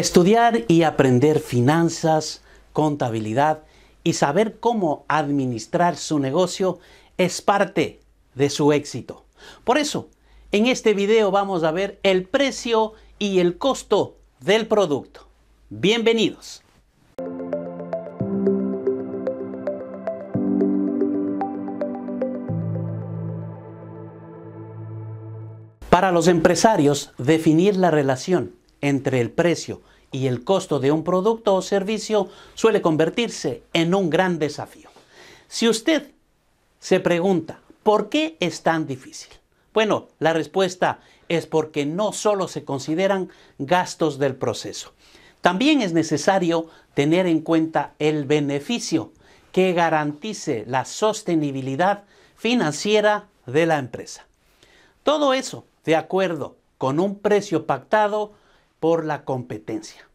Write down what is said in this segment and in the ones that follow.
Estudiar y aprender finanzas, contabilidad y saber cómo administrar su negocio es parte de su éxito. Por eso, en este video vamos a ver el precio y el costo del producto. Bienvenidos. Para los empresarios, definir la relación entre el precio y el costo de un producto o servicio suele convertirse en un gran desafío. Si usted se pregunta, ¿por qué es tan difícil? Bueno, la respuesta es porque no solo se consideran gastos del proceso, también es necesario tener en cuenta el beneficio que garantice la sostenibilidad financiera de la empresa. Todo eso de acuerdo con un precio pactado por la competencia.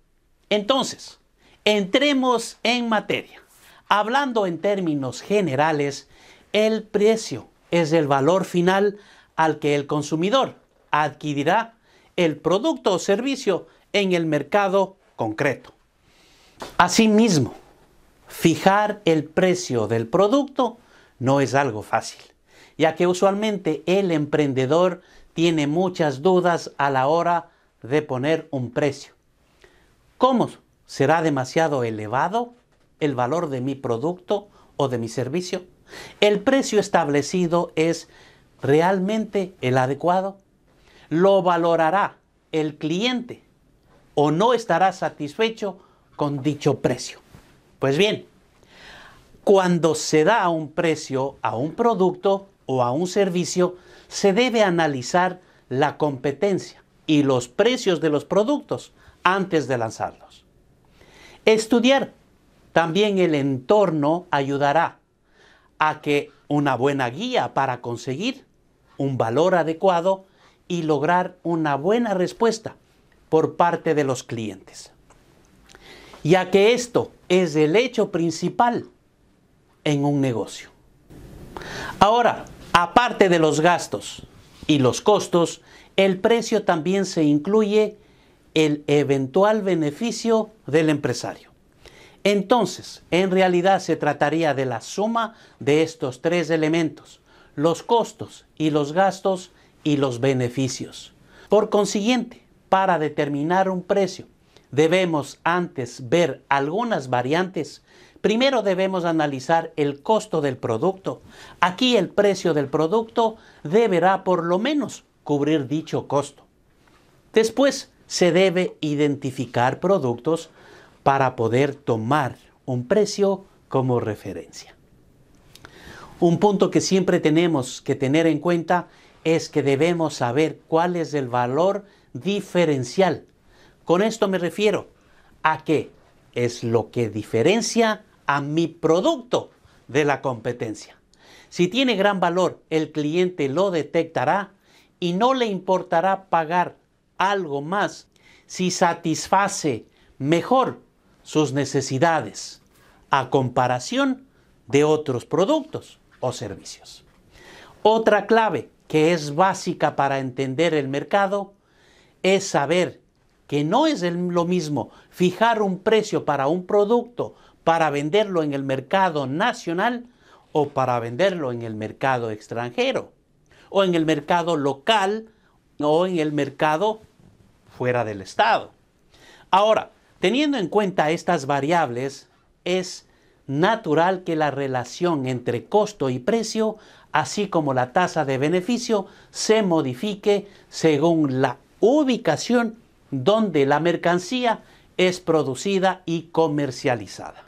Entonces, entremos en materia. Hablando en términos generales, el precio es el valor final al que el consumidor adquirirá el producto o servicio en el mercado concreto. Asimismo, fijar el precio del producto no es algo fácil, ya que usualmente el emprendedor tiene muchas dudas a la hora de poner un precio. ¿Cómo será demasiado elevado el valor de mi producto o de mi servicio? ¿El precio establecido es realmente el adecuado? ¿Lo valorará el cliente o no estará satisfecho con dicho precio? Pues bien, cuando se da un precio a un producto o a un servicio, se debe analizar la competencia y los precios de los productos antes de lanzarlos. Estudiar también el entorno ayudará a que una buena guía para conseguir un valor adecuado y lograr una buena respuesta por parte de los clientes. Ya que esto es el hecho principal en un negocio. Ahora, aparte de los gastos y los costos, el precio también se incluye el eventual beneficio del empresario. Entonces, en realidad se trataría de la suma de estos tres elementos, los costos y los gastos y los beneficios. Por consiguiente, para determinar un precio, debemos antes ver algunas variantes. Primero debemos analizar el costo del producto. Aquí el precio del producto deberá por lo menos cubrir dicho costo. Después, se debe identificar productos para poder tomar un precio como referencia. Un punto que siempre tenemos que tener en cuenta es que debemos saber cuál es el valor diferencial. Con esto me refiero a que es lo que diferencia a mi producto de la competencia. Si tiene gran valor, el cliente lo detectará y no le importará pagar algo más si satisface mejor sus necesidades a comparación de otros productos o servicios. Otra clave que es básica para entender el mercado es saber que no es lo mismo fijar un precio para un producto para venderlo en el mercado nacional o para venderlo en el mercado extranjero o en el mercado local o en el mercado fuera del Estado. Ahora, teniendo en cuenta estas variables, es natural que la relación entre costo y precio, así como la tasa de beneficio, se modifique según la ubicación donde la mercancía es producida y comercializada.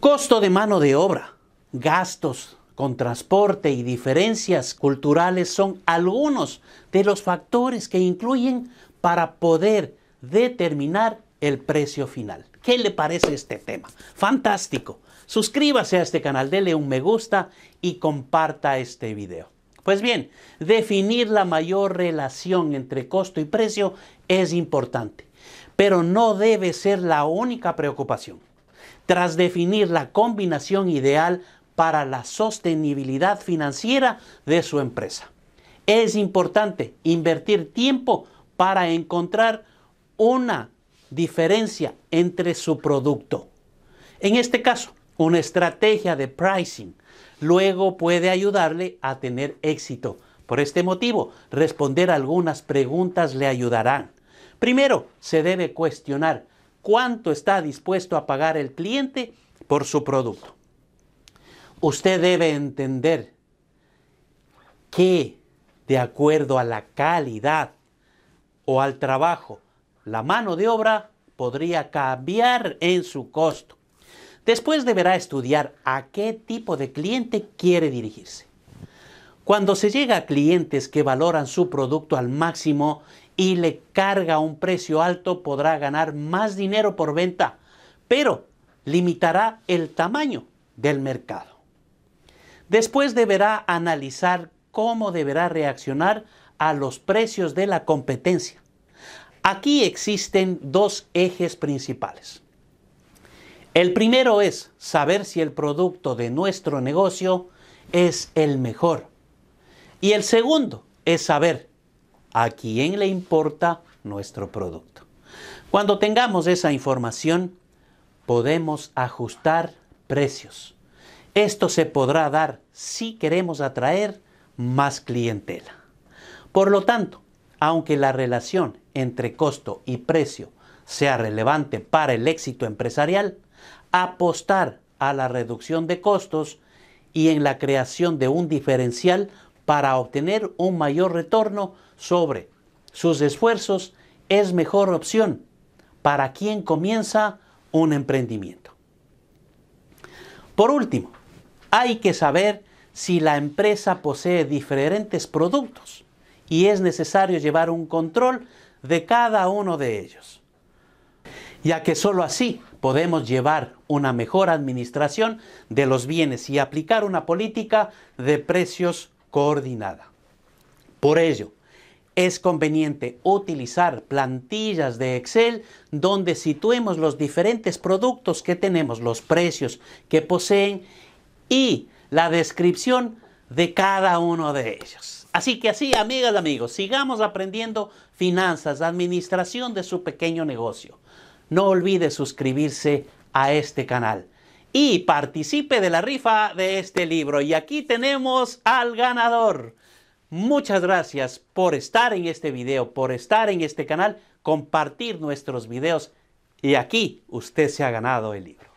Costo de mano de obra, gastos con transporte y diferencias culturales son algunos de los factores que incluyen para poder determinar el precio final. ¿Qué le parece este tema? Fantástico. Suscríbase a este canal, de un me gusta y comparta este video. Pues bien, definir la mayor relación entre costo y precio es importante, pero no debe ser la única preocupación. Tras definir la combinación ideal para la sostenibilidad financiera de su empresa. Es importante invertir tiempo para encontrar una diferencia entre su producto. En este caso, una estrategia de pricing luego puede ayudarle a tener éxito. Por este motivo, responder algunas preguntas le ayudarán. Primero, se debe cuestionar cuánto está dispuesto a pagar el cliente por su producto usted debe entender que de acuerdo a la calidad o al trabajo, la mano de obra podría cambiar en su costo. Después deberá estudiar a qué tipo de cliente quiere dirigirse. Cuando se llega a clientes que valoran su producto al máximo y le carga un precio alto, podrá ganar más dinero por venta, pero limitará el tamaño del mercado. Después deberá analizar cómo deberá reaccionar a los precios de la competencia. Aquí existen dos ejes principales. El primero es saber si el producto de nuestro negocio es el mejor. Y el segundo es saber a quién le importa nuestro producto. Cuando tengamos esa información, podemos ajustar precios. Esto se podrá dar si queremos atraer más clientela. Por lo tanto, aunque la relación entre costo y precio sea relevante para el éxito empresarial, apostar a la reducción de costos y en la creación de un diferencial para obtener un mayor retorno sobre sus esfuerzos es mejor opción para quien comienza un emprendimiento. Por último, hay que saber si la empresa posee diferentes productos y es necesario llevar un control de cada uno de ellos, ya que sólo así podemos llevar una mejor administración de los bienes y aplicar una política de precios coordinada. Por ello, es conveniente utilizar plantillas de Excel donde situemos los diferentes productos que tenemos, los precios que poseen y la descripción de cada uno de ellos. Así que así, amigas y amigos, sigamos aprendiendo finanzas, administración de su pequeño negocio. No olvide suscribirse a este canal y participe de la rifa de este libro. Y aquí tenemos al ganador. Muchas gracias por estar en este video, por estar en este canal, compartir nuestros videos y aquí usted se ha ganado el libro.